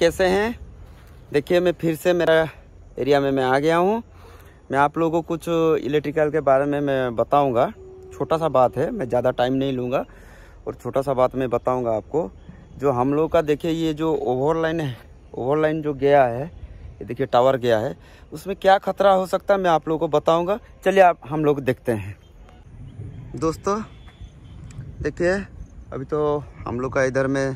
कैसे हैं देखिए मैं फिर से मेरा एरिया में मैं आ गया हूँ मैं आप लोगों को कुछ इलेक्ट्रिकल के बारे में मैं बताऊँगा छोटा सा बात है मैं ज़्यादा टाइम नहीं लूँगा और छोटा सा बात मैं बताऊँगा आपको जो हम लोग का देखिए ये जो ओवर लाइन है ओवर लाइन जो गया है ये देखिए टावर गया है उसमें क्या खतरा हो सकता है मैं आप लोगों को बताऊँगा चलिए आप हम लोग देखते हैं दोस्तों देखिए अभी तो हम लोग का इधर में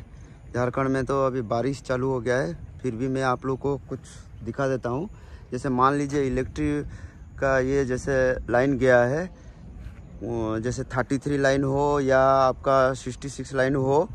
झारखंड में तो अभी बारिश चालू हो गया है फिर भी मैं आप लोग को कुछ दिखा देता हूँ जैसे मान लीजिए इलेक्ट्रिक का ये जैसे लाइन गया है जैसे 33 लाइन हो या आपका 66 लाइन हो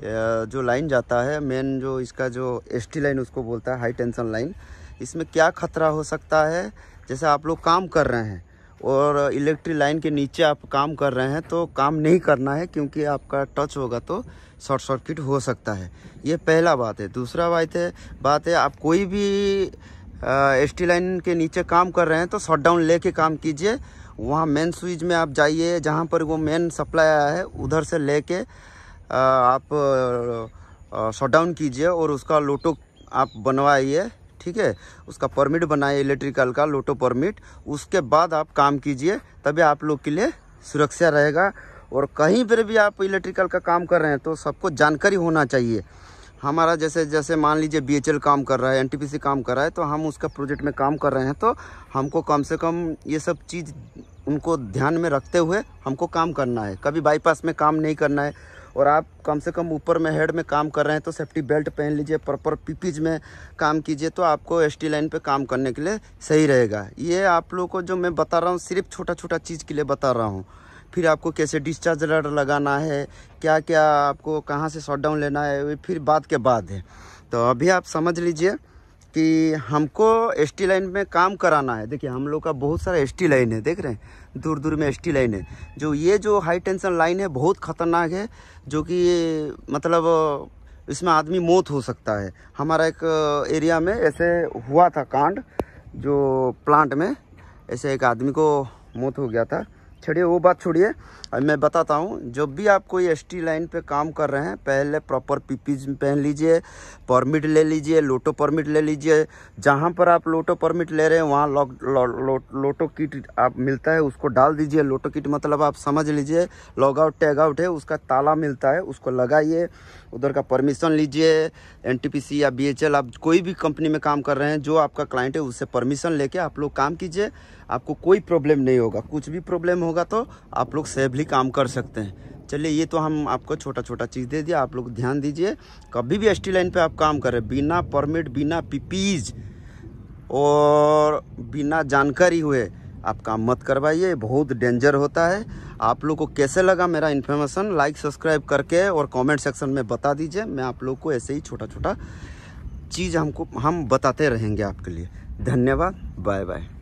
जो लाइन जाता है मेन जो इसका जो टी लाइन उसको बोलता है हाई टेंशन लाइन इसमें क्या खतरा हो सकता है जैसे आप लोग काम कर रहे हैं और इलेक्ट्रिक लाइन के नीचे आप काम कर रहे हैं तो काम नहीं करना है क्योंकि आपका टच होगा तो शॉर्ट सर्किट हो सकता है ये पहला बात है दूसरा बात है बात है आप कोई भी एस टी लाइन के नीचे काम कर रहे हैं तो शॉट डाउन ले काम कीजिए वहाँ मेन स्विच में आप जाइए जहाँ पर वो मेन सप्लाई आया है उधर से ले के आप शॉट डाउन कीजिए और उसका लोटो आप बनवाइए ठीक है उसका परमिट बनाए इलेक्ट्रिकल का लोटो परमिट उसके बाद आप काम कीजिए तभी आप लोग के लिए सुरक्षा रहेगा और कहीं पर भी आप इलेक्ट्रिकल का काम कर रहे हैं तो सबको जानकारी होना चाहिए हमारा जैसे जैसे मान लीजिए बी काम कर रहा है एन काम कर रहा है तो हम उसका प्रोजेक्ट में काम कर रहे हैं तो हमको कम से कम ये सब चीज़ उनको ध्यान में रखते हुए हमको काम करना है कभी बाईपास में काम नहीं करना है और आप कम से कम ऊपर में हेड में काम कर रहे हैं तो सेफ्टी बेल्ट पहन लीजिए प्रॉपर पीपीज में काम कीजिए तो आपको एस लाइन पर काम करने के लिए सही रहेगा ये आप लोगों को जो मैं बता रहा हूँ सिर्फ छोटा छोटा चीज़ के लिए बता रहा हूँ फिर आपको कैसे डिस्चार्ज लड़ लगाना है क्या क्या आपको कहाँ से शॉट डाउन लेना है फिर बाद के बाद है तो अभी आप समझ लीजिए कि हमको एसटी लाइन में काम कराना है देखिए हम लोग का बहुत सारा एसटी लाइन है देख रहे हैं दूर दूर में एसटी लाइन है जो ये जो हाई टेंशन लाइन है बहुत ख़तरनाक है जो कि मतलब इसमें आदमी मौत हो सकता है हमारा एक एरिया में ऐसे हुआ था कांड जो प्लांट में ऐसे एक आदमी को मौत हो गया था छोड़िए वो बात छोड़िए अब मैं बताता हूँ जब भी आप कोई एस लाइन पे काम कर रहे हैं पहले प्रॉपर पीपीज पहन लीजिए परमिट ले लीजिए लोटो परमिट ले लीजिए जहाँ पर आप लोटो परमिट ले रहे हैं वहाँ लो, लो, लो, लोटो किट आप मिलता है उसको डाल दीजिए लोटो किट मतलब आप समझ लीजिए लॉग आउट टैग आउट है उसका ताला मिलता है उसको लगाइए उधर का परमिशन लीजिए एन या बी आप कोई भी कंपनी में काम कर रहे हैं जो आपका क्लाइंट है उससे परमिशन ले आप लोग काम कीजिए आपको कोई प्रॉब्लम नहीं होगा कुछ भी प्रॉब्लम होगा होगा तो आप लोग सेफली काम कर सकते हैं चलिए ये तो हम आपको छोटा छोटा चीज़ दे दिया आप लोग ध्यान दीजिए कभी भी एस लाइन पे आप काम करें बिना परमिट बिना पीपीज और बिना जानकारी हुए आप काम मत करवाइए बहुत डेंजर होता है आप लोग को कैसे लगा मेरा इन्फॉर्मेशन लाइक सब्सक्राइब करके और कमेंट सेक्शन में बता दीजिए मैं आप लोग को ऐसे ही छोटा छोटा चीज़ हमको हम बताते रहेंगे आपके लिए धन्यवाद बाय बाय